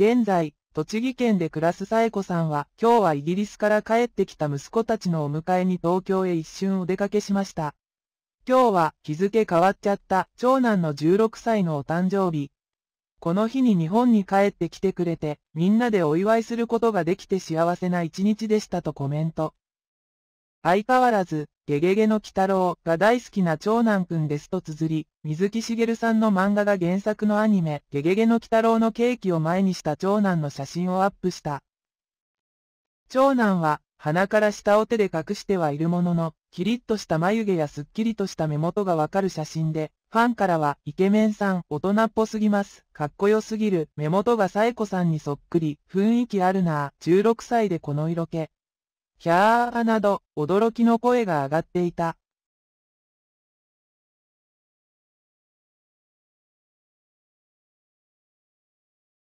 現在、栃木県で暮らす冴子さんは、今日はイギリスから帰ってきた息子たちのお迎えに東京へ一瞬お出かけしました。今日は日付変わっちゃった長男の16歳のお誕生日。この日に日本に帰ってきてくれて、みんなでお祝いすることができて幸せな一日でしたとコメント。相変わらず、ゲゲゲの鬼太郎が大好きな長男くんですと綴り、水木しげるさんの漫画が原作のアニメ、ゲゲゲの鬼太郎のケーキを前にした長男の写真をアップした。長男は、鼻から下を手で隠してはいるものの、キリッとした眉毛やすっきりとした目元がわかる写真で、ファンからは、イケメンさん、大人っぽすぎます、かっこよすぎる、目元がサエコさんにそっくり、雰囲気あるなぁ、16歳でこの色気。ひゃーなど驚きの声が上がっていた。